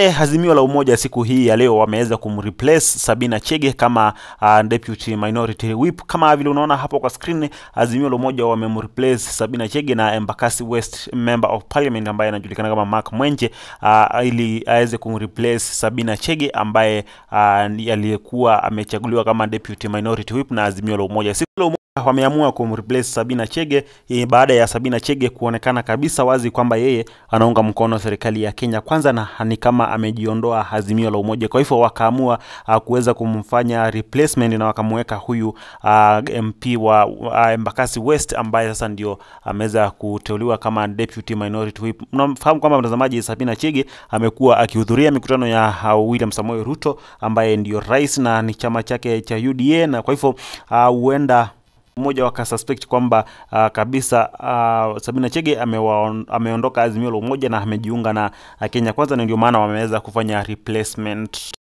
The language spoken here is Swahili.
E, Azimio la Umoja siku hii ya leo wameweza kumreplace Sabina Chege kama uh, deputy minority whip. Kama vile unaona hapo kwa screen, Azimio la Umoja wamemreplace Sabina Chege na Embakasi West member of parliament ambaye anajulikana kama Mark Mwenje uh, ili aweze kumreplace Sabina Chege ambaye uh, aliyekuwa amechaguliwa kama deputy minority whip na Azimio la Umoja siku wameamua kumreplace Sabina Chege yeye, baada ya Sabina Chege kuonekana kabisa wazi kwamba yeye anaunga mkono serikali ya Kenya kwanza na ni kama amejiondoa Azimio la Umoja. Kwa hivyo wakaamua uh, kuweza kumfanya replacement na wakamweka huyu uh, ah, MP wa uh, Embakasi West ambaye sasa ndio ameweza kuteuliwa kama deputy minority whip. Mnafahamu kwamba mtazamaji, Sabina Chege amekuwa akihudhuria mikutano ya uh, William Samoei Ruto ambaye ndio rais na ni chama chake cha UDA na kwa hivyo huenda uh, mmoja wakasuspect kwamba uh, kabisa uh, Sabina Chege ameondoka ameondoka Azimio la Umoja na amejiunga na ah, Kenya Kwanza, na ndio maana wameweza kufanya replacement.